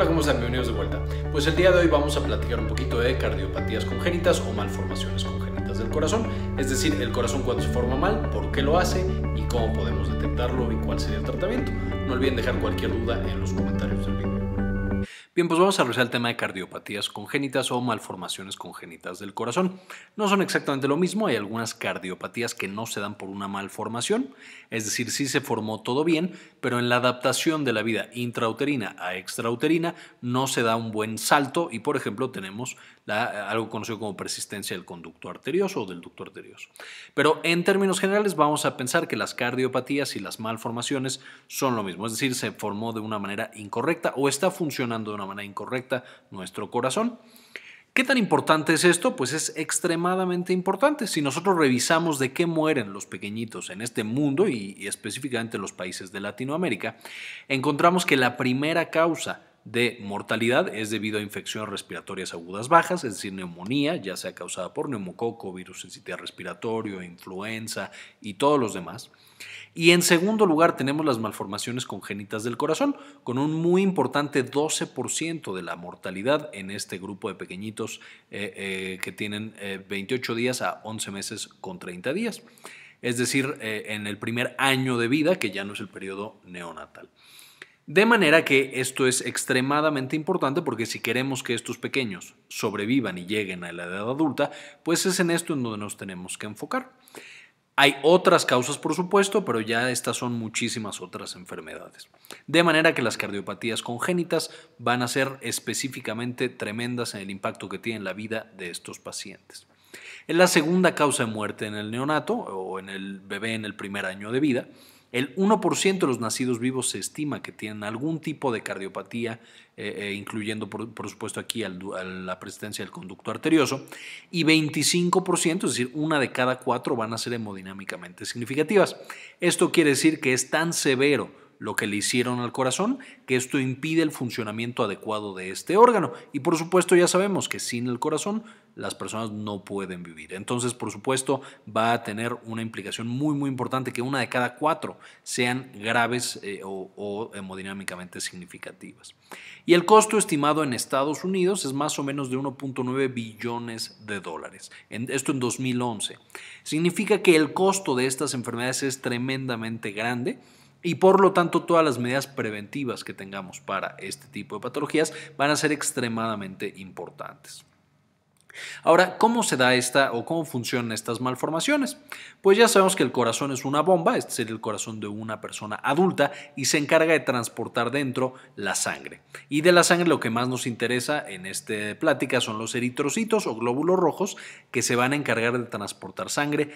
Hola, ¿cómo están? Bienvenidos de vuelta. Pues el día de hoy vamos a platicar un poquito de cardiopatías congénitas o malformaciones congénitas del corazón, es decir, el corazón cuando se forma mal, por qué lo hace y cómo podemos detectarlo y cuál sería el tratamiento. No olviden dejar cualquier duda en los comentarios del video pues vamos a revisar el tema de cardiopatías congénitas o malformaciones congénitas del corazón. No son exactamente lo mismo, hay algunas cardiopatías que no se dan por una malformación, es decir, sí se formó todo bien, pero en la adaptación de la vida intrauterina a extrauterina no se da un buen salto y, por ejemplo, tenemos algo conocido como persistencia del conducto arterioso o del ducto arterioso. Pero en términos generales vamos a pensar que las cardiopatías y las malformaciones son lo mismo, es decir, se formó de una manera incorrecta o está funcionando de una manera manera incorrecta nuestro corazón. ¿Qué tan importante es esto? Pues es extremadamente importante. Si nosotros revisamos de qué mueren los pequeñitos en este mundo y, específicamente en los países de Latinoamérica, encontramos que la primera causa de mortalidad es debido a infecciones respiratorias agudas bajas, es decir, neumonía, ya sea causada por neumococo, virus sincitial respiratorio, influenza y todos los demás. Y en segundo lugar tenemos las malformaciones congénitas del corazón, con un muy importante 12% de la mortalidad en este grupo de pequeñitos eh, eh, que tienen 28 eh, días a 11 meses con 30 días, es decir, en el primer año de vida, que ya no es el periodo neonatal. De manera que esto es extremadamente importante porque si queremos que estos pequeños sobrevivan y lleguen a la edad adulta, pues es en esto en donde nos tenemos que enfocar. Hay otras causas, por supuesto, pero ya estas son muchísimas otras enfermedades. De manera que las cardiopatías congénitas van a ser específicamente tremendas en el impacto que tiene la vida de estos pacientes. Es la segunda causa de muerte en el neonato o en el bebé en el primer año de vida el 1% de los nacidos vivos se estima que tienen algún tipo de cardiopatía, eh, eh, incluyendo por, supuesto aquí la presencia del conducto arterioso, y 25%, es decir, una de cada cuatro van a ser hemodinámicamente significativas. Esto quiere decir que es tan severo lo que le hicieron al corazón, que esto impide el funcionamiento adecuado de este órgano. Y por supuesto ya sabemos que sin el corazón las personas no pueden vivir. Entonces, por supuesto, va a tener una implicación muy, muy importante que una de cada cuatro sean graves eh, o, hemodinámicamente significativas. Y el costo estimado en Estados Unidos es más o menos de 1.9 billones de dólares. esto en 2011. Significa que el costo de estas enfermedades es tremendamente grande y por lo tanto, todas las medidas preventivas que tengamos para este tipo de patologías van a ser extremadamente importantes. Ahora, ¿cómo se da esta o cómo funcionan estas malformaciones? Pues ya sabemos que el corazón es una bomba, este sería el corazón de una persona adulta y se encarga de transportar dentro la sangre. Y de la sangre lo que más nos interesa en esta plática son los eritrocitos o glóbulos rojos que se van a encargar de transportar sangre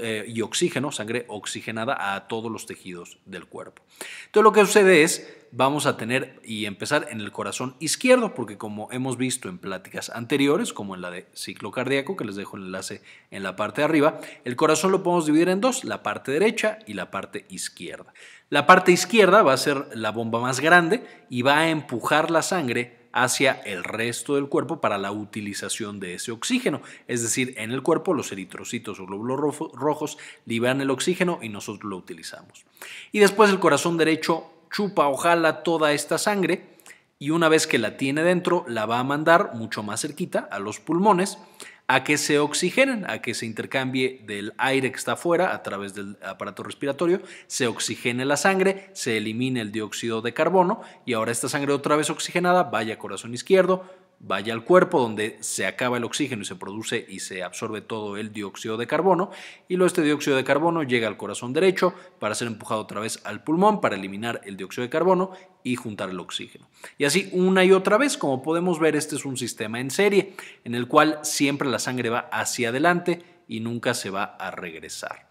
eh, y oxígeno, sangre oxigenada a todos los tejidos del cuerpo. Entonces lo que sucede es vamos a tener y empezar en el corazón izquierdo, porque como hemos visto en pláticas anteriores, como en la de ciclo cardíaco, que les dejo el enlace en la parte de arriba, el corazón lo podemos dividir en dos, la parte derecha y la parte izquierda. La parte izquierda va a ser la bomba más grande y va a empujar la sangre hacia el resto del cuerpo para la utilización de ese oxígeno. Es decir, en el cuerpo los eritrocitos o glóbulos rojos liberan el oxígeno y nosotros lo utilizamos. Y después el corazón derecho chupa o jala toda esta sangre y una vez que la tiene dentro, la va a mandar mucho más cerquita a los pulmones a que se oxigenen, a que se intercambie del aire que está afuera a través del aparato respiratorio, se oxigene la sangre, se elimine el dióxido de carbono y ahora esta sangre otra vez oxigenada vaya a corazón izquierdo, vaya al cuerpo donde se acaba el oxígeno y se produce y se absorbe todo el dióxido de carbono y luego este dióxido de carbono llega al corazón derecho para ser empujado otra vez al pulmón para eliminar el dióxido de carbono y juntar el oxígeno. Y así una y otra vez, como podemos ver, este es un sistema en serie en el cual siempre la sangre va hacia adelante y nunca se va a regresar.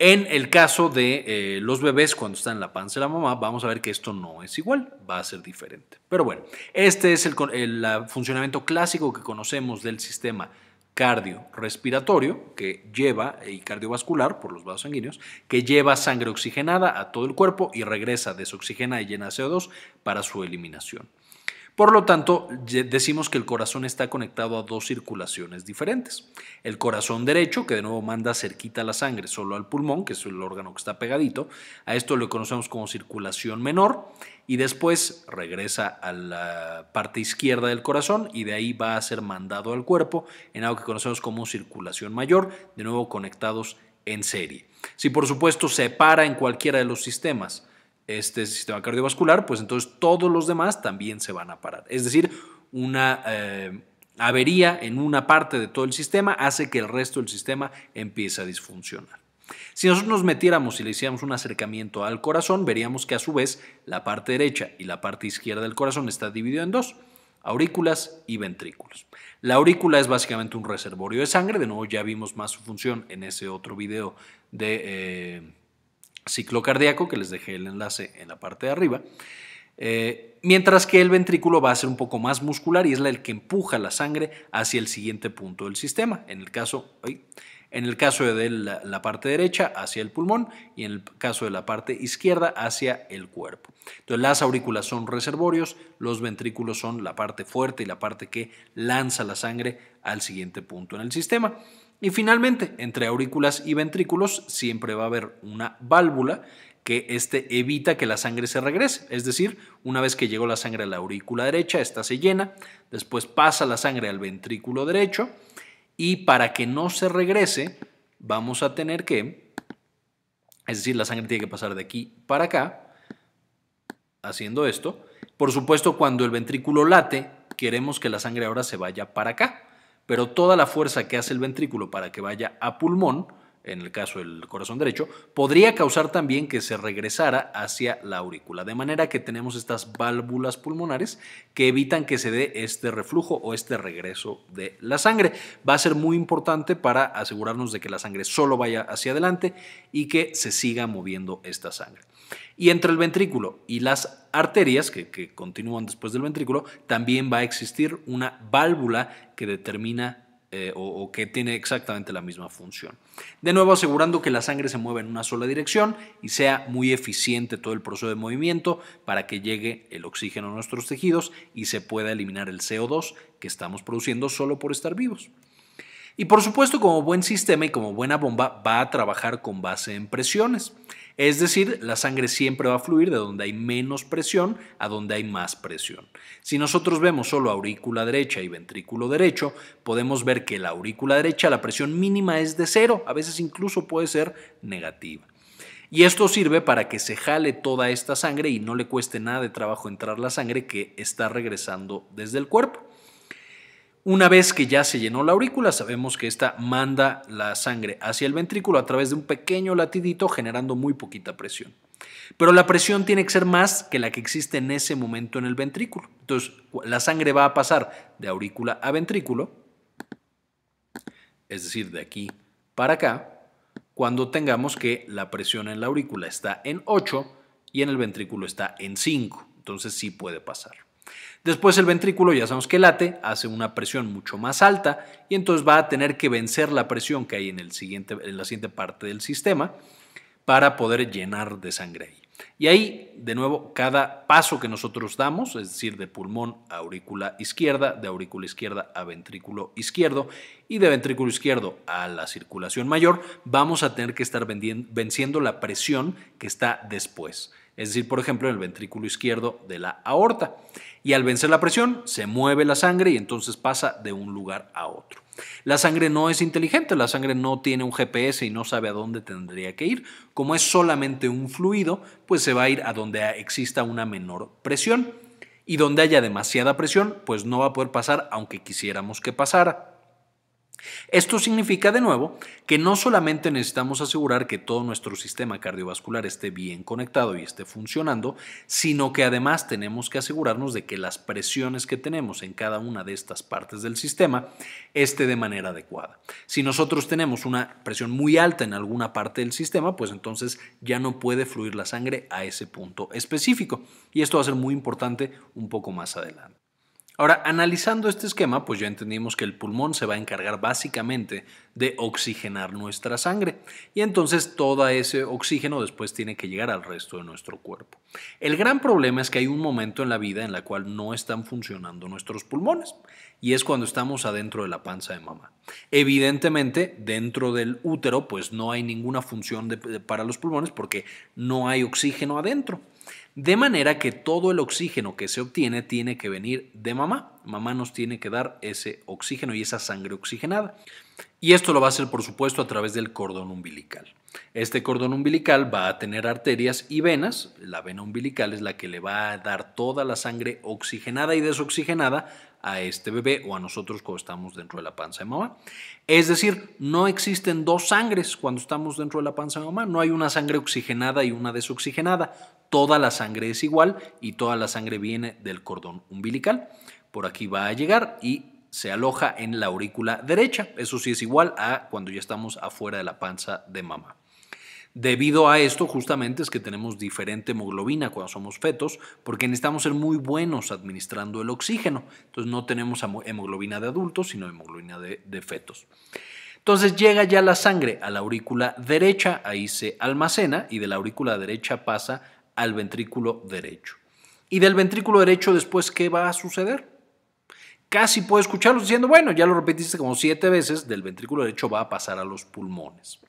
En el caso de eh, los bebés cuando están en la panza de la mamá, vamos a ver que esto no es igual, va a ser diferente. Pero bueno, este es el, funcionamiento clásico que conocemos del sistema cardiorrespiratorio que lleva eh, y cardiovascular por los vasos sanguíneos que lleva sangre oxigenada a todo el cuerpo y regresa desoxigenada y llena de CO2 para su eliminación. Por lo tanto, decimos que el corazón está conectado a dos circulaciones diferentes. El corazón derecho, que de nuevo manda cerquita la sangre solo al pulmón, que es el órgano que está pegadito, a esto lo conocemos como circulación menor, y después regresa a la parte izquierda del corazón y de ahí va a ser mandado al cuerpo en algo que conocemos como circulación mayor, de nuevo conectados en serie. Si por supuesto se para en cualquiera de los sistemas, este sistema cardiovascular, pues entonces todos los demás también se van a parar. Es decir, una eh, avería en una parte de todo el sistema hace que el resto del sistema empiece a disfuncionar. Si nosotros nos metiéramos y le hiciéramos un acercamiento al corazón, veríamos que a su vez la parte derecha y la parte izquierda del corazón está dividida en dos, aurículas y ventrículos. La aurícula es básicamente un reservorio de sangre, de nuevo ya vimos más su función en ese otro video de... Eh, ciclo cardíaco, que les dejé el enlace en la parte de arriba. Eh, mientras que el ventrículo va a ser un poco más muscular y es el que empuja la sangre hacia el siguiente punto del sistema. En el caso, en el caso de la, la parte derecha, hacia el pulmón y en el caso de la parte izquierda, hacia el cuerpo. Entonces, las aurículas son reservorios, los ventrículos son la parte fuerte y la parte que lanza la sangre al siguiente punto en el sistema. Y finalmente, entre aurículas y ventrículos siempre va a haber una válvula que este evita que la sangre se regrese. Es decir, una vez que llegó la sangre a la aurícula derecha, esta se llena, después pasa la sangre al ventrículo derecho y para que no se regrese, vamos a tener que, es decir, la sangre tiene que pasar de aquí para acá, haciendo esto. Por supuesto, cuando el ventrículo late, queremos que la sangre ahora se vaya para acá pero toda la fuerza que hace el ventrículo para que vaya a pulmón, en el caso del corazón derecho, podría causar también que se regresara hacia la aurícula. De manera que tenemos estas válvulas pulmonares que evitan que se dé este reflujo o este regreso de la sangre. Va a ser muy importante para asegurarnos de que la sangre solo vaya hacia adelante y que se siga moviendo esta sangre. Y entre el ventrículo y las arterias, que, continúan después del ventrículo, también va a existir una válvula que determina eh, o, que tiene exactamente la misma función. De nuevo, asegurando que la sangre se mueva en una sola dirección y sea muy eficiente todo el proceso de movimiento para que llegue el oxígeno a nuestros tejidos y se pueda eliminar el CO2 que estamos produciendo solo por estar vivos. Y por supuesto, como buen sistema y como buena bomba, va a trabajar con base en presiones. Es decir, la sangre siempre va a fluir de donde hay menos presión a donde hay más presión. Si nosotros vemos solo aurícula derecha y ventrículo derecho, podemos ver que la aurícula derecha la presión mínima es de cero, a veces incluso puede ser negativa. Y esto sirve para que se jale toda esta sangre y no le cueste nada de trabajo entrar la sangre que está regresando desde el cuerpo. Una vez que ya se llenó la aurícula, sabemos que esta manda la sangre hacia el ventrículo a través de un pequeño latidito generando muy poquita presión. Pero la presión tiene que ser más que la que existe en ese momento en el ventrículo. Entonces, la sangre va a pasar de aurícula a ventrículo, es decir, de aquí para acá, cuando tengamos que la presión en la aurícula está en 8 y en el ventrículo está en 5. Entonces, sí puede pasar. Después el ventrículo, ya sabemos que late, hace una presión mucho más alta y entonces va a tener que vencer la presión que hay en, el siguiente, la siguiente parte del sistema para poder llenar de sangre ahí. Y ahí, de nuevo, cada paso que nosotros damos, es decir, de pulmón a aurícula izquierda, de aurícula izquierda a ventrículo izquierdo y de ventrículo izquierdo a la circulación mayor, vamos a tener que estar venciendo la presión que está después es decir, por ejemplo, en el ventrículo izquierdo de la aorta. Y al vencer la presión, se mueve la sangre y entonces pasa de un lugar a otro. La sangre no es inteligente, la sangre no tiene un GPS y no sabe a dónde tendría que ir. Como es solamente un fluido, pues se va a ir a donde exista una menor presión. Y donde haya demasiada presión, pues no va a poder pasar aunque quisiéramos que pasara. Esto significa de nuevo que no solamente necesitamos asegurar que todo nuestro sistema cardiovascular esté bien conectado y esté funcionando, sino que además tenemos que asegurarnos de que las presiones que tenemos en cada una de estas partes del sistema esté de manera adecuada. Si nosotros tenemos una presión muy alta en alguna parte del sistema, pues entonces ya no puede fluir la sangre a ese punto específico y esto va a ser muy importante un poco más adelante. Ahora, analizando este esquema, pues ya entendimos que el pulmón se va a encargar básicamente de oxigenar nuestra sangre y entonces todo ese oxígeno después tiene que llegar al resto de nuestro cuerpo. El gran problema es que hay un momento en la vida en la cual no están funcionando nuestros pulmones y es cuando estamos adentro de la panza de mamá. Evidentemente, dentro del útero pues no hay ninguna función para los pulmones porque no hay oxígeno adentro. De manera que todo el oxígeno que se obtiene tiene que venir de mamá. Mamá nos tiene que dar ese oxígeno y esa sangre oxigenada. Y esto lo va a hacer, por supuesto, a través del cordón umbilical. Este cordón umbilical va a tener arterias y venas. La vena umbilical es la que le va a dar toda la sangre oxigenada y desoxigenada a este bebé o a nosotros cuando estamos dentro de la panza de mamá. Es decir, no existen dos sangres cuando estamos dentro de la panza de mamá, no hay una sangre oxigenada y una desoxigenada. Toda la sangre es igual y toda la sangre viene del cordón umbilical. Por aquí va a llegar y se aloja en la aurícula derecha. Eso sí es igual a cuando ya estamos afuera de la panza de mamá. Debido a esto, justamente es que tenemos diferente hemoglobina cuando somos fetos, porque necesitamos ser muy buenos administrando el oxígeno. Entonces, no tenemos hemoglobina de adultos, sino hemoglobina de, fetos. Entonces llega ya la sangre a la aurícula derecha, ahí se almacena y de la aurícula derecha pasa al ventrículo derecho. ¿Y del ventrículo derecho después qué va a suceder? casi puedo escucharlos diciendo, bueno, ya lo repetiste como siete veces, del ventrículo derecho va a pasar a los pulmones.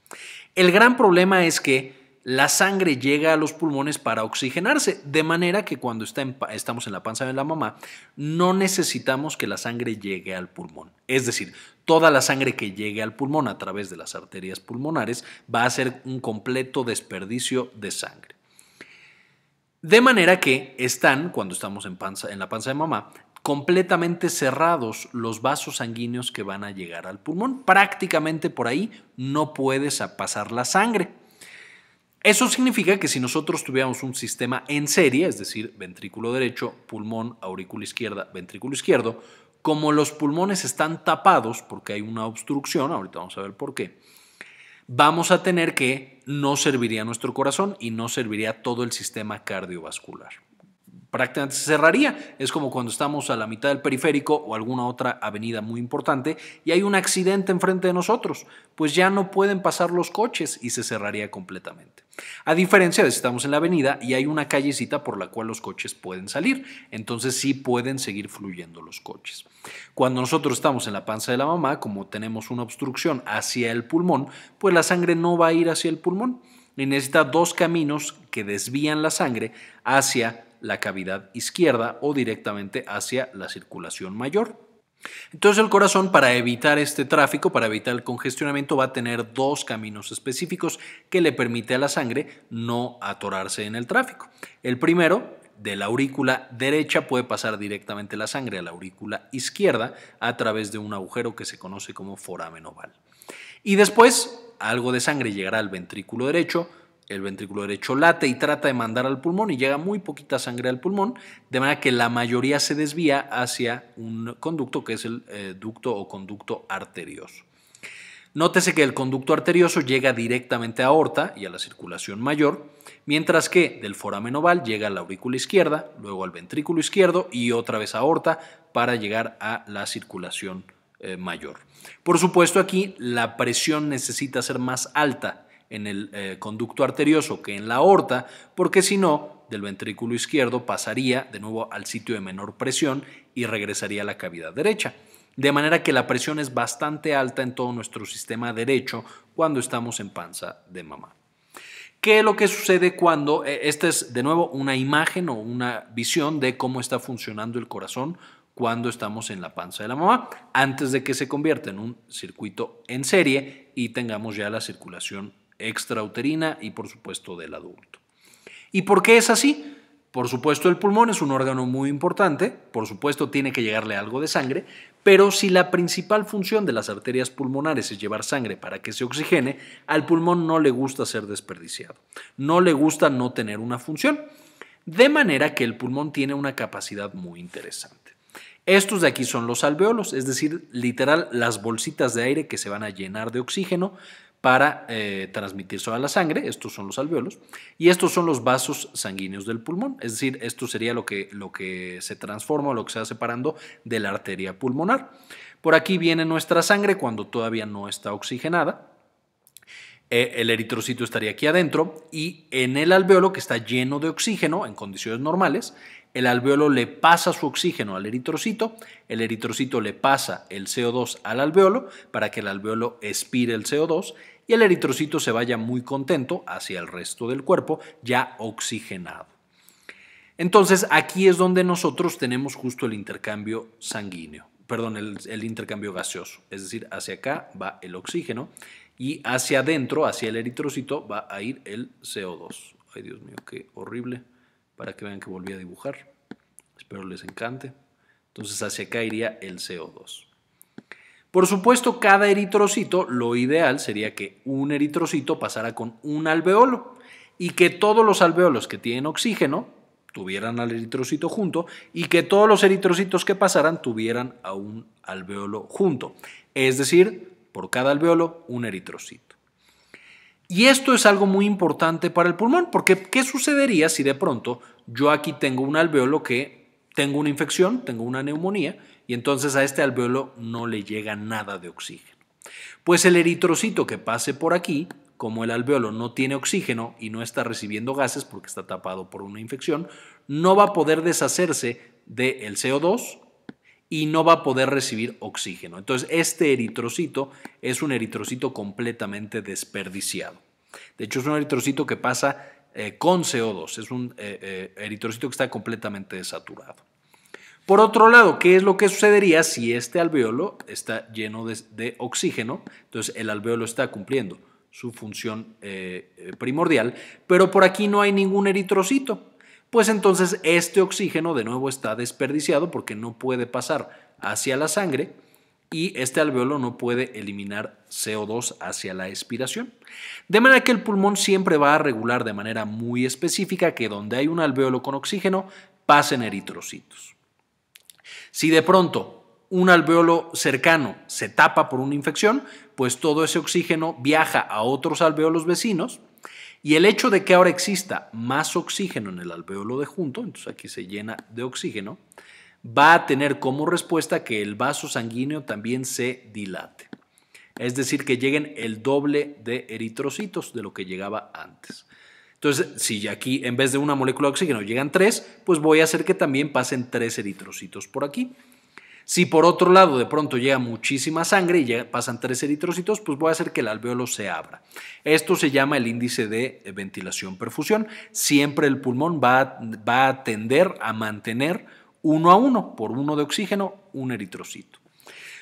El gran problema es que la sangre llega a los pulmones para oxigenarse, de manera que cuando está estamos en la panza de la mamá, no necesitamos que la sangre llegue al pulmón. Es decir, toda la sangre que llegue al pulmón a través de las arterias pulmonares va a ser un completo desperdicio de sangre. De manera que están, cuando estamos en, panza, en la panza de mamá, completamente cerrados los vasos sanguíneos que van a llegar al pulmón. Prácticamente por ahí no puedes pasar la sangre. Eso significa que si nosotros tuviéramos un sistema en serie, es decir, ventrículo derecho, pulmón, aurícula izquierda, ventrículo izquierdo, como los pulmones están tapados porque hay una obstrucción, ahorita vamos a ver por qué, vamos a tener que no serviría nuestro corazón y no serviría todo el sistema cardiovascular prácticamente se cerraría. Es como cuando estamos a la mitad del periférico o alguna otra avenida muy importante y hay un accidente enfrente de nosotros, pues ya no pueden pasar los coches y se cerraría completamente. A diferencia de si estamos en la avenida y hay una callecita por la cual los coches pueden salir, entonces sí pueden seguir fluyendo los coches. Cuando nosotros estamos en la panza de la mamá, como tenemos una obstrucción hacia el pulmón, pues la sangre no va a ir hacia el pulmón y necesita dos caminos que desvían la sangre hacia la cavidad izquierda o directamente hacia la circulación mayor. Entonces el corazón para evitar este tráfico, para evitar el congestionamiento, va a tener dos caminos específicos que le permite a la sangre no atorarse en el tráfico. El primero, de la aurícula derecha puede pasar directamente la sangre a la aurícula izquierda a través de un agujero que se conoce como foramen oval. Y después, algo de sangre llegará al ventrículo derecho, el ventrículo derecho late y trata de mandar al pulmón y llega muy poquita sangre al pulmón, de manera que la mayoría se desvía hacia un conducto que es el eh, ducto o conducto arterioso. Nótese que el conducto arterioso llega directamente a aorta y a la circulación mayor, mientras que del foramen oval llega a la aurícula izquierda, luego al ventrículo izquierdo y otra vez a aorta para llegar a la circulación eh, mayor. Por supuesto, aquí la presión necesita ser más alta en el eh, conducto arterioso que en la aorta, porque si no, del ventrículo izquierdo pasaría de nuevo al sitio de menor presión y regresaría a la cavidad derecha. De manera que la presión es bastante alta en todo nuestro sistema derecho cuando estamos en panza de mamá. ¿Qué es lo que sucede cuando, eh, esta es de nuevo una imagen o una visión de cómo está funcionando el corazón cuando estamos en la panza de la mamá, antes de que se convierta en un circuito en serie y tengamos ya la circulación extrauterina y por supuesto del adulto. ¿Y por qué es así? Por supuesto el pulmón es un órgano muy importante, por supuesto tiene que llegarle algo de sangre, pero si la principal función de las arterias pulmonares es llevar sangre para que se oxigene, al pulmón no le gusta ser desperdiciado, no le gusta no tener una función, de manera que el pulmón tiene una capacidad muy interesante. Estos de aquí son los alveolos, es decir, literal las bolsitas de aire que se van a llenar de oxígeno para transmitirse eh, transmitir la sangre, estos son los alveolos, y estos son los vasos sanguíneos del pulmón, es decir, esto sería lo que, lo que se transforma, lo que se va separando de la arteria pulmonar. Por aquí viene nuestra sangre cuando todavía no está oxigenada, eh, el eritrocito estaría aquí adentro y en el alveolo que está lleno de oxígeno en condiciones normales, el alveolo le pasa su oxígeno al eritrocito, el eritrocito le pasa el CO2 al alveolo para que el alveolo expire el CO2 y el eritrocito se vaya muy contento hacia el resto del cuerpo ya oxigenado. Entonces aquí es donde nosotros tenemos justo el intercambio sanguíneo, perdón, el, intercambio gaseoso, es decir, hacia acá va el oxígeno y hacia adentro, hacia el eritrocito, va a ir el CO2. Ay, Dios mío, qué horrible, para que vean que volví a dibujar. Espero les encante. Entonces hacia acá iría el CO2. Por supuesto, cada eritrocito, lo ideal sería que un eritrocito pasara con un alveolo y que todos los alveolos que tienen oxígeno tuvieran al eritrocito junto y que todos los eritrocitos que pasaran tuvieran a un alveolo junto. Es decir, por cada alveolo, un eritrocito. Y esto es algo muy importante para el pulmón, porque ¿qué sucedería si de pronto yo aquí tengo un alveolo que tengo una infección, tengo una neumonía, y entonces a este alveolo no le llega nada de oxígeno. Pues el eritrocito que pase por aquí, como el alveolo no tiene oxígeno y no está recibiendo gases porque está tapado por una infección, no va a poder deshacerse del CO2 y no va a poder recibir oxígeno. Entonces, este eritrocito es un eritrocito completamente desperdiciado. De hecho, es un eritrocito que pasa eh, con CO2. Es un eh, eh, eritrocito que está completamente desaturado. Por otro lado, ¿qué es lo que sucedería si este alveolo está lleno de, de oxígeno? Entonces, el alveolo está cumpliendo su función primordial, pero por aquí no hay ningún eritrocito. Pues entonces este oxígeno de nuevo está desperdiciado porque no puede pasar hacia la sangre y este alveolo no puede eliminar CO2 hacia la expiración. De manera que el pulmón siempre va a regular de manera muy específica que donde hay un alveolo con oxígeno pasen eritrocitos. Si de pronto un alveolo cercano se tapa por una infección, pues todo ese oxígeno viaja a otros alveolos vecinos y el hecho de que ahora exista más oxígeno en el alveolo de junto, entonces aquí se llena de oxígeno, va a tener como respuesta que el vaso sanguíneo también se dilate. Es decir, que lleguen el doble de eritrocitos de lo que llegaba antes. Entonces, si aquí en vez de una molécula de oxígeno llegan tres, pues voy a hacer que también pasen tres eritrocitos por aquí. Si por otro lado de pronto llega muchísima sangre y pasan tres eritrocitos, pues voy a hacer que el alveolo se abra. Esto se llama el índice de eh, ventilación-perfusión. Siempre el pulmón va a, va a tender a mantener uno a uno, por uno de oxígeno, un eritrocito.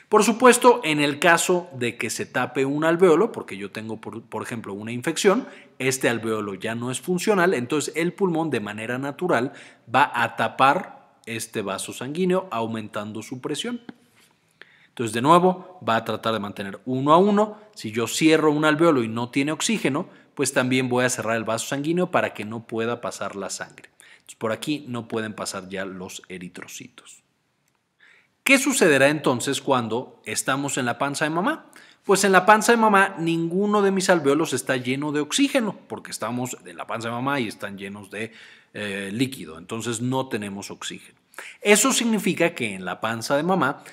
Por supuesto, en el caso de que se tape un alveolo, porque yo tengo, por, ejemplo, una infección, este alveolo ya no es funcional, entonces el pulmón de manera natural va a tapar este vaso sanguíneo aumentando su presión. Entonces, de nuevo, va a tratar de mantener uno a uno. Si yo cierro un alveolo y no tiene oxígeno, pues también voy a cerrar el vaso sanguíneo para que no pueda pasar la sangre por aquí no pueden pasar ya los eritrocitos. ¿Qué sucederá entonces cuando estamos en la panza de mamá? Pues en la panza de mamá ninguno de mis alveolos está lleno de oxígeno, porque estamos en la panza de mamá y están llenos de eh, líquido, entonces no tenemos oxígeno. Eso significa que en la panza de mamá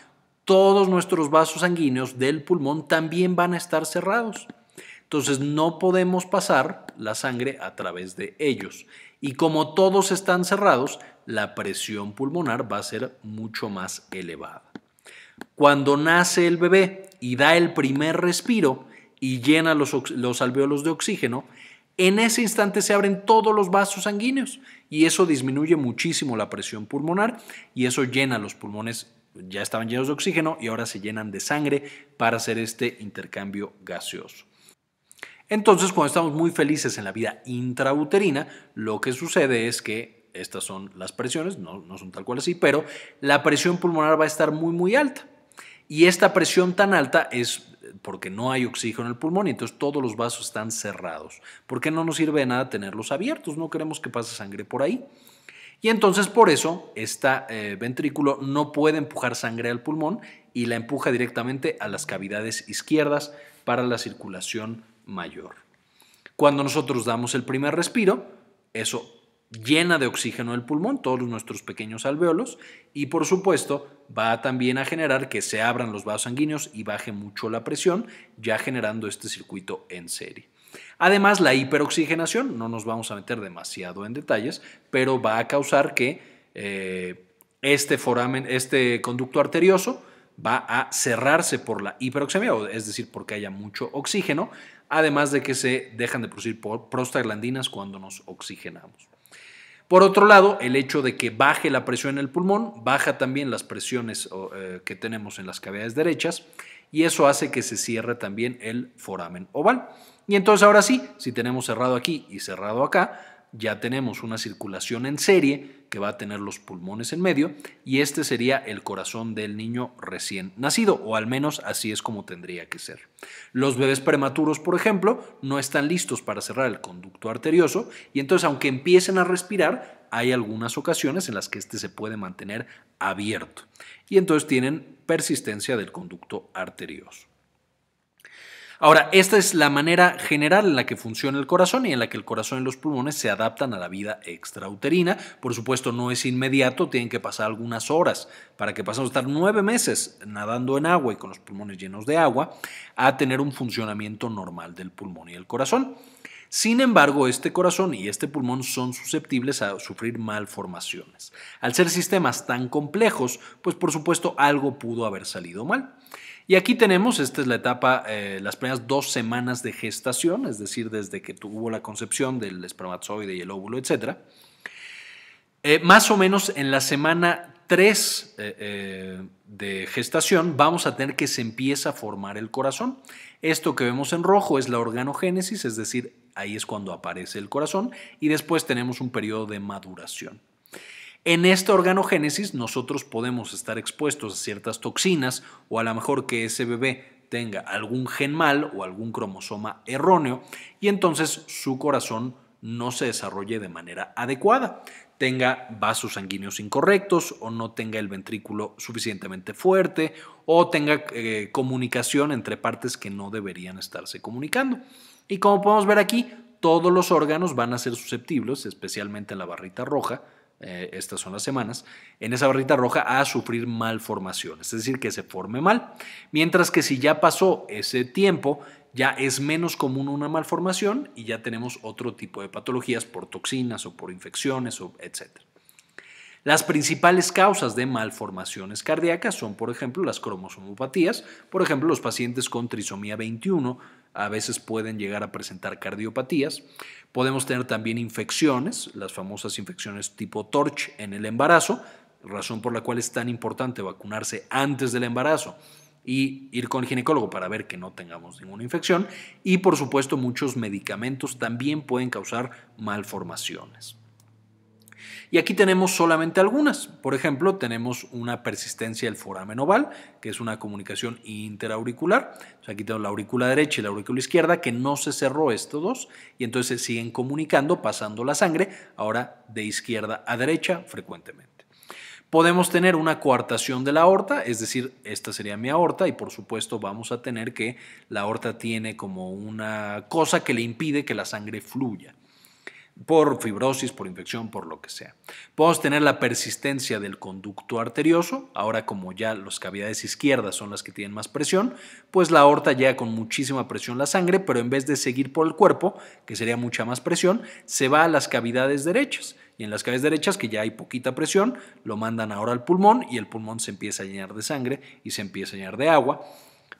todos nuestros vasos sanguíneos del pulmón también van a estar cerrados. Entonces no podemos pasar la sangre a través de ellos. Y como todos están cerrados, la presión pulmonar va a ser mucho más elevada. Cuando nace el bebé y da el primer respiro y llena los, los alveolos de oxígeno, en ese instante se abren todos los vasos sanguíneos y eso disminuye muchísimo la presión pulmonar y eso llena los pulmones, ya estaban llenos de oxígeno y ahora se llenan de sangre para hacer este intercambio gaseoso. Entonces, cuando estamos muy felices en la vida intrauterina, lo que sucede es que estas son las presiones, no, son tal cual así, pero la presión pulmonar va a estar muy, muy alta. Y esta presión tan alta es porque no hay oxígeno en el pulmón y entonces todos los vasos están cerrados. Porque no nos sirve de nada tenerlos abiertos, no queremos que pase sangre por ahí. Y entonces por eso este ventrículo no puede empujar sangre al pulmón y la empuja directamente a las cavidades izquierdas para la circulación mayor. Cuando nosotros damos el primer respiro, eso llena de oxígeno el pulmón, todos nuestros pequeños alveolos, y por supuesto va también a generar que se abran los vasos sanguíneos y baje mucho la presión, ya generando este circuito en serie. Además, la hiperoxigenación, no nos vamos a meter demasiado en detalles, pero va a causar que eh, este, foramen, este conducto arterioso va a cerrarse por la hiperoxemia, es decir, porque haya mucho oxígeno, además de que se dejan de producir prostaglandinas cuando nos oxigenamos. Por otro lado, el hecho de que baje la presión en el pulmón, baja también las presiones eh, que tenemos en las cavidades derechas y eso hace que se cierre también el foramen oval. Y entonces ahora sí, si tenemos cerrado aquí y cerrado acá, ya tenemos una circulación en serie que va a tener los pulmones en medio y este sería el corazón del niño recién nacido, o al menos así es como tendría que ser. Los bebés prematuros, por ejemplo, no están listos para cerrar el conducto arterioso y entonces aunque empiecen a respirar, hay algunas ocasiones en las que este se puede mantener abierto y entonces tienen persistencia del conducto arterioso. Ahora, esta es la manera general en la que funciona el corazón y en la que el corazón y los pulmones se adaptan a la vida extrauterina. Por supuesto, no es inmediato, tienen que pasar algunas horas para que pasemos a estar nueve meses nadando en agua y con los pulmones llenos de agua a tener un funcionamiento normal del pulmón y el corazón. Sin embargo, este corazón y este pulmón son susceptibles a sufrir malformaciones. Al ser sistemas tan complejos, pues por supuesto algo pudo haber salido mal. Y aquí tenemos, esta es la etapa, eh, las primeras dos semanas de gestación, es decir, desde que tuvo la concepción del espermatozoide y el óvulo, etc. Eh, más o menos en la semana 3 eh, de gestación vamos a tener que se empieza a formar el corazón. Esto que vemos en rojo es la organogénesis, es decir, ahí es cuando aparece el corazón y después tenemos un periodo de maduración. En esta organogénesis nosotros podemos estar expuestos a ciertas toxinas o a lo mejor que ese bebé tenga algún gen mal o algún cromosoma erróneo y entonces su corazón no se desarrolle de manera adecuada, tenga vasos sanguíneos incorrectos o no tenga el ventrículo suficientemente fuerte o tenga eh, comunicación entre partes que no deberían estarse comunicando. Y como podemos ver aquí, todos los órganos van a ser susceptibles, especialmente en la barrita roja, eh, estas son las semanas, en esa barrita roja a sufrir malformación, es decir, que se forme mal. Mientras que si ya pasó ese tiempo, ya es menos común una malformación y ya tenemos otro tipo de patologías por toxinas o por infecciones, o etc. Las principales causas de malformaciones cardíacas son, por ejemplo, las cromosomopatías. Por ejemplo, los pacientes con trisomía 21 a veces pueden llegar a presentar cardiopatías. Podemos tener también infecciones, las famosas infecciones tipo TORCH en el embarazo, razón por la cual es tan importante vacunarse antes del embarazo y ir con el ginecólogo para ver que no tengamos ninguna infección. Y por supuesto, muchos medicamentos también pueden causar malformaciones. Y aquí tenemos solamente algunas. Por ejemplo, tenemos una persistencia del foramen oval, que es una comunicación interauricular. O aquí tengo la aurícula derecha y la aurícula izquierda, que no se cerró estos dos, y entonces siguen comunicando, pasando la sangre, ahora de izquierda a derecha frecuentemente. Podemos tener una coartación de la aorta, es decir, esta sería mi aorta y por supuesto vamos a tener que la aorta tiene como una cosa que le impide que la sangre fluya por fibrosis, por infección, por lo que sea. Podemos tener la persistencia del conducto arterioso, ahora como ya las cavidades izquierdas son las que tienen más presión, pues la aorta llega con muchísima presión la sangre, pero en vez de seguir por el cuerpo, que sería mucha más presión, se va a las cavidades derechas. Y en las cavidades derechas, que ya hay poquita presión, lo mandan ahora al pulmón y el pulmón se empieza a llenar de sangre y se empieza a llenar de agua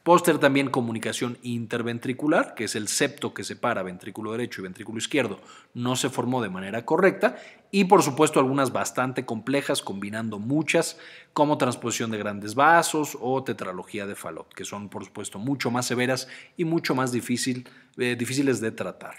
Póster también comunicación interventricular, que es el septo que separa ventrículo derecho y ventrículo izquierdo, no se formó de manera correcta. Y por supuesto algunas bastante complejas, combinando muchas, como transposición de grandes vasos o tetralogía de Fallot, que son por supuesto mucho más severas y mucho más eh, difíciles de tratar.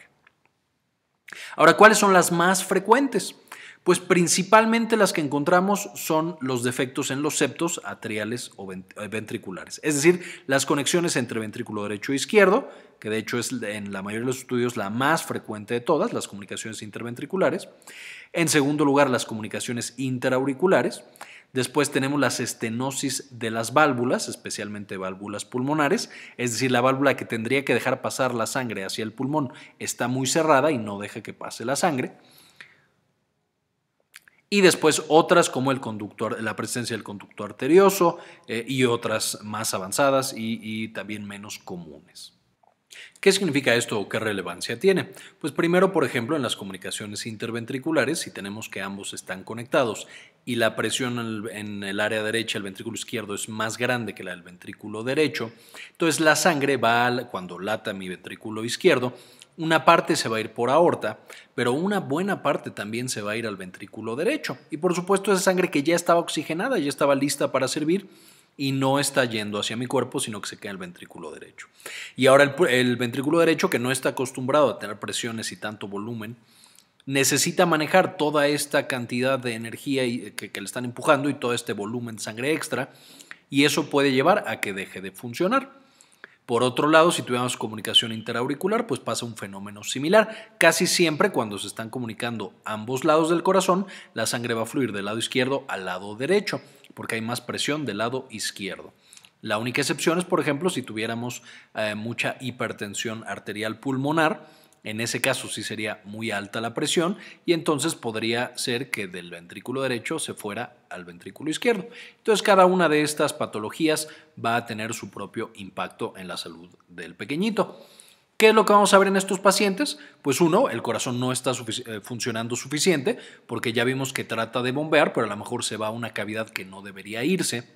Ahora, ¿cuáles son las más frecuentes? Pues principalmente las que encontramos son los defectos en los septos atriales o eh, ventriculares, es decir, las conexiones entre ventrículo derecho e izquierdo, que de hecho es en la mayoría de los estudios la más frecuente de todas, las comunicaciones interventriculares. En segundo lugar, las comunicaciones interauriculares. Después tenemos las estenosis de las válvulas, especialmente válvulas pulmonares, es decir, la válvula que tendría que dejar pasar la sangre hacia el pulmón está muy cerrada y no deja que pase la sangre y después otras como el la presencia del conducto arterioso eh, y otras más avanzadas y, también menos comunes. ¿Qué significa esto o qué relevancia tiene? Pues primero, por ejemplo, en las comunicaciones interventriculares, si tenemos que ambos están conectados y la presión en el área derecha del ventrículo izquierdo es más grande que la del ventrículo derecho, entonces la sangre va, cuando lata mi ventrículo izquierdo, una parte se va a ir por aorta, pero una buena parte también se va a ir al ventrículo derecho. Y por supuesto esa sangre que ya estaba oxigenada, ya estaba lista para servir y no está yendo hacia mi cuerpo, sino que se queda en el ventrículo derecho. Y ahora el, ventrículo derecho, que no está acostumbrado a tener presiones y tanto volumen, necesita manejar toda esta cantidad de energía que, que le están empujando y todo este volumen de sangre extra, y eso puede llevar a que deje de funcionar. Por otro lado, si tuviéramos comunicación interauricular, pues pasa un fenómeno similar. Casi siempre cuando se están comunicando ambos lados del corazón, la sangre va a fluir del lado izquierdo al lado derecho, porque hay más presión del lado izquierdo. La única excepción es, por ejemplo, si tuviéramos eh, mucha hipertensión arterial pulmonar, en ese caso sí sería muy alta la presión y entonces podría ser que del ventrículo derecho se fuera al ventrículo izquierdo. Entonces cada una de estas patologías va a tener su propio impacto en la salud del pequeñito. ¿Qué es lo que vamos a ver en estos pacientes? Pues uno, el corazón no está eh, funcionando suficiente porque ya vimos que trata de bombear, pero a lo mejor se va a una cavidad que no debería irse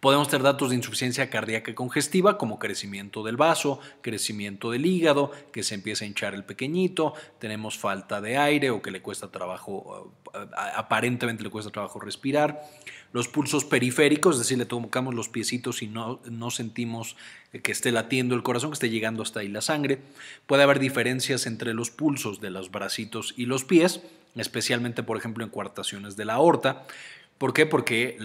Podemos tener datos de insuficiencia cardíaca congestiva como crecimiento del vaso, crecimiento del hígado, que se empieza a hinchar el pequeñito, tenemos falta de aire o que le cuesta trabajo, eh, aparentemente le cuesta trabajo respirar. Los pulsos periféricos, es decir, le tocamos los piecitos y no, no sentimos que esté latiendo el corazón, que esté llegando hasta ahí la sangre. Puede haber diferencias entre los pulsos de los bracitos y los pies, especialmente por ejemplo en cuartaciones de la aorta. ¿Por qué? Porque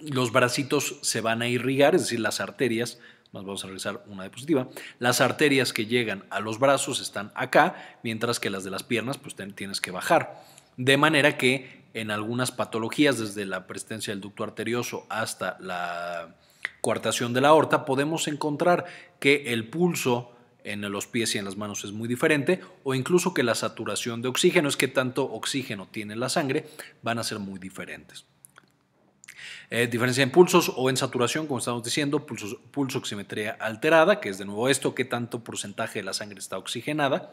los bracitos se van a irrigar, es decir, las arterias, nos vamos a realizar una diapositiva, las arterias que llegan a los brazos están acá, mientras que las de las piernas pues tienes que bajar. De manera que en algunas patologías, desde la presencia del ducto arterioso hasta la coartación de la aorta, podemos encontrar que el pulso en los pies y en las manos es muy diferente, o incluso que la saturación de oxígeno, es que tanto oxígeno tiene la sangre, van a ser muy diferentes. Eh, diferencia en pulsos o en saturación, como estamos diciendo, pulso pulso oximetría alterada, que es de nuevo esto, qué tanto porcentaje de la sangre está oxigenada,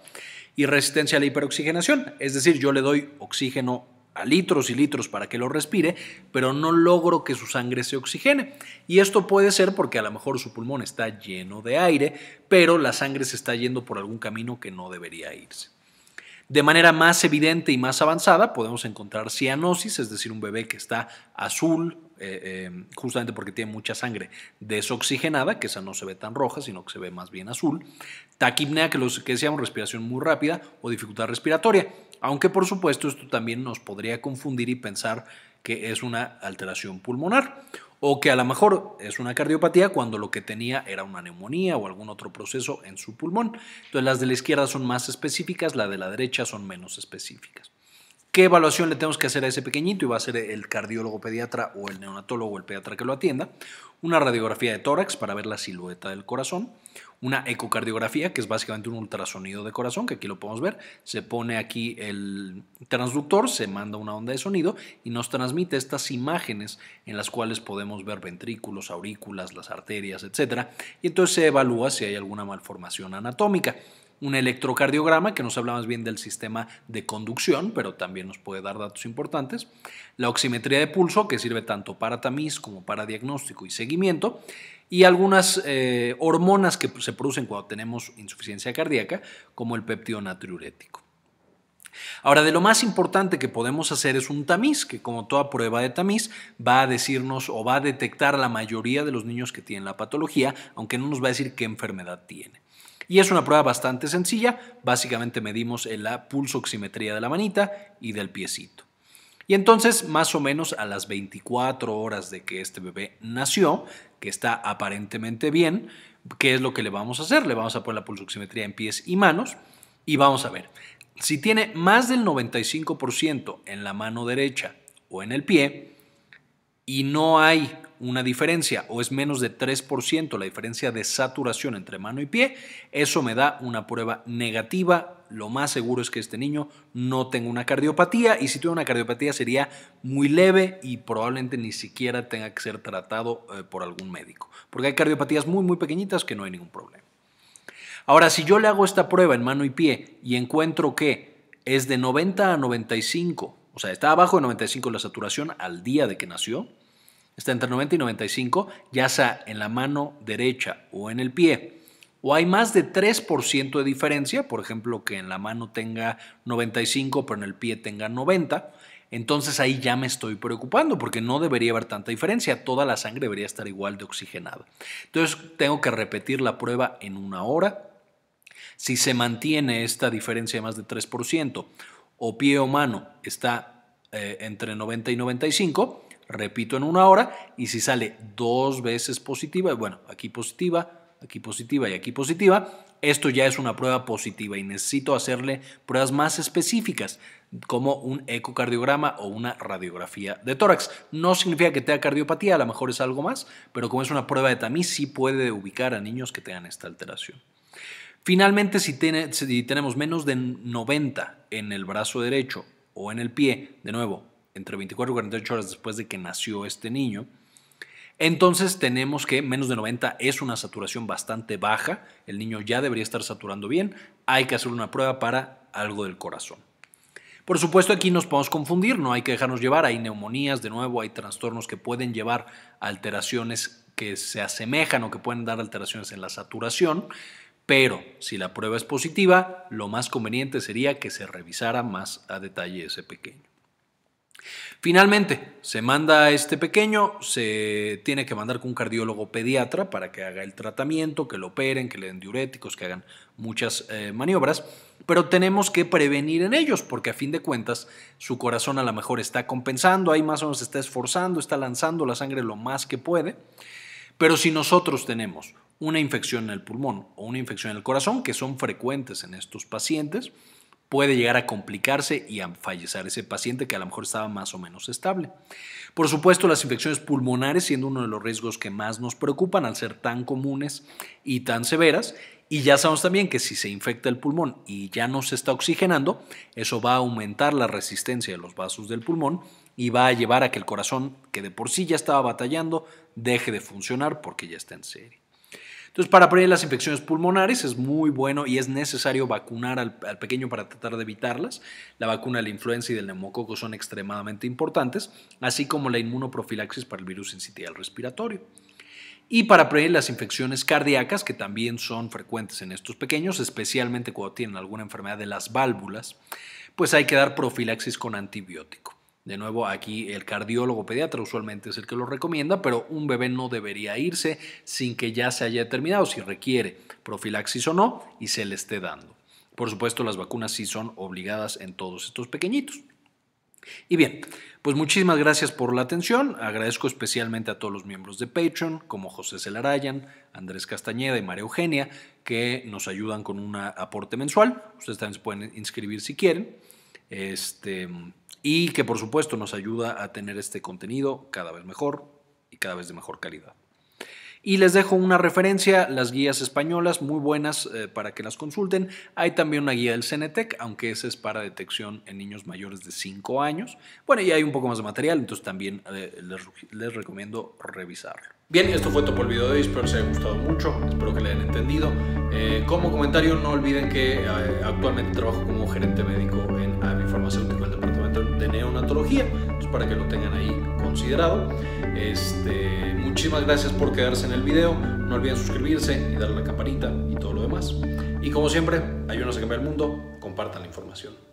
y resistencia a la hiperoxigenación, es decir, yo le doy oxígeno a litros y litros para que lo respire, pero no logro que su sangre se oxigene. Y esto puede ser porque a lo mejor su pulmón está lleno de aire, pero la sangre se está yendo por algún camino que no debería irse. De manera más evidente y más avanzada podemos encontrar cianosis, es decir, un bebé que está azul, eh, em, justamente porque tiene mucha sangre desoxigenada, que esa no se ve tan roja, sino que se ve más bien azul, taquipnea, que, los, que decíamos respiración muy rápida o dificultad respiratoria, aunque por supuesto esto también nos podría confundir y pensar que es una alteración pulmonar o que a lo mejor es una cardiopatía cuando lo que tenía era una neumonía o algún otro proceso en su pulmón. Entonces las de la izquierda son más específicas, las de la derecha son menos específicas qué evaluación le tenemos que hacer a ese pequeñito y va a ser el cardiólogo pediatra o el neonatólogo o el pediatra que lo atienda, una radiografía de tórax para ver la silueta del corazón, una ecocardiografía que es básicamente un ultrasonido de corazón, que aquí lo podemos ver, se pone aquí el transductor, se manda una onda de sonido y nos transmite estas imágenes en las cuales podemos ver ventrículos, aurículas, las arterias, etcétera, y entonces se evalúa si hay alguna malformación anatómica un electrocardiograma que nos habla más bien del sistema de conducción, pero también nos puede dar datos importantes, la oximetría de pulso, que sirve tanto para tamiz como para diagnóstico y seguimiento, y algunas eh, hormonas que se producen cuando tenemos insuficiencia cardíaca, como el natriurético. Ahora, de lo más importante que podemos hacer es un tamiz, que como toda prueba de tamiz va a decirnos o va a detectar la mayoría de los niños que tienen la patología, aunque no nos va a decir qué enfermedad tiene. Y es una prueba bastante sencilla, básicamente medimos la pulsoximetría de la manita y del piecito. Y entonces, más o menos a las 24 horas de que este bebé nació, que está aparentemente bien, ¿qué es lo que le vamos a hacer? Le vamos a poner la pulsoximetría en pies y manos y vamos a ver. Si tiene más del 95% en la mano derecha o en el pie y no hay una diferencia o es menos de 3% la diferencia de saturación entre mano y pie, eso me da una prueba negativa. Lo más seguro es que este niño no tenga una cardiopatía y si tiene una cardiopatía sería muy leve y probablemente ni siquiera tenga que ser tratado eh, por algún médico, porque hay cardiopatías muy muy pequeñitas que no hay ningún problema. Ahora, si yo le hago esta prueba en mano y pie y encuentro que es de 90 a 95, o sea, está abajo de 95 la saturación al día de que nació, está entre 90 y 95, ya sea en la mano derecha o en el pie, o hay más de 3% de diferencia, por ejemplo, que en la mano tenga 95 pero en el pie tenga 90, entonces ahí ya me estoy preocupando porque no debería haber tanta diferencia, toda la sangre debería estar igual de oxigenada. Entonces tengo que repetir la prueba en una hora. Si se mantiene esta diferencia de más de 3% o pie o mano está eh, entre 90 y 95, repito en una hora, y si sale dos veces positiva, bueno, aquí positiva, aquí positiva y aquí positiva, esto ya es una prueba positiva y necesito hacerle pruebas más específicas, como un ecocardiograma o una radiografía de tórax. No significa que tenga cardiopatía, a lo mejor es algo más, pero como es una prueba de tamiz, sí puede ubicar a niños que tengan esta alteración. Finalmente, si, tiene, si tenemos menos de 90 en el brazo derecho o en el pie, de nuevo, entre 24 y 48 horas después de que nació este niño, entonces tenemos que menos de 90 es una saturación bastante baja, el niño ya debería estar saturando bien, hay que hacer una prueba para algo del corazón. Por supuesto, aquí nos podemos confundir, no hay que dejarnos llevar, hay neumonías, de nuevo, hay trastornos que pueden llevar alteraciones que se asemejan o que pueden dar alteraciones en la saturación, pero si la prueba es positiva, lo más conveniente sería que se revisara más a detalle ese pequeño. Finalmente, se manda a este pequeño, se tiene que mandar con un cardiólogo pediatra para que haga el tratamiento, que lo operen, que le den diuréticos, que hagan muchas eh, maniobras, pero tenemos que prevenir en ellos, porque a fin de cuentas su corazón a lo mejor está compensando, ahí más o menos está esforzando, está lanzando la sangre lo más que puede, pero si nosotros tenemos una infección en el pulmón o una infección en el corazón, que son frecuentes en estos pacientes, puede llegar a complicarse y a fallecer ese paciente que a lo mejor estaba más o menos estable. Por supuesto, las infecciones pulmonares siendo uno de los riesgos que más nos preocupan al ser tan comunes y tan severas. Y ya sabemos también que si se infecta el pulmón y ya no se está oxigenando, eso va a aumentar la resistencia de los vasos del pulmón y va a llevar a que el corazón, que de por sí ya estaba batallando, deje de funcionar porque ya está en serie. Entonces, para prevenir las infecciones pulmonares es muy bueno y es necesario vacunar al, pequeño para tratar de evitarlas. La vacuna de la influenza y del neumococo son extremadamente importantes, así como la inmunoprofilaxis para el virus incitial respiratorio. Y para prevenir las infecciones cardíacas, que también son frecuentes en estos pequeños, especialmente cuando tienen alguna enfermedad de las válvulas, pues hay que dar profilaxis con antibiótico. De nuevo, aquí el cardiólogo pediatra usualmente es el que lo recomienda, pero un bebé no debería irse sin que ya se haya determinado si requiere profilaxis o no y se le esté dando. Por supuesto, las vacunas sí son obligadas en todos estos pequeñitos. Y bien, pues muchísimas gracias por la atención. Agradezco especialmente a todos los miembros de Patreon, como José Celarayan, Andrés Castañeda y María Eugenia, que nos ayudan con un aporte mensual. Ustedes también se pueden inscribir si quieren. Este, y que por supuesto nos ayuda a tener este contenido cada vez mejor y cada vez de mejor calidad. Y les dejo una referencia, las guías españolas, muy buenas eh, para que las consulten. Hay también una guía del CENETEC, aunque esa es para detección en niños mayores de 5 años. Bueno, y hay un poco más de material, entonces también eh, les, recomiendo revisarlo. Bien, esto fue todo por el video de hoy, espero que les haya gustado mucho, espero que le hayan entendido. Eh, como comentario, no olviden que actualmente trabajo como gerente médico en AVI Farmacéutico, del departamento de neonatología, para que lo tengan ahí considerado. Este, muchísimas gracias por quedarse en el video, no olviden suscribirse y darle la campanita y todo lo demás. Y como siempre, ayúdenos a cambiar el mundo, compartan la información.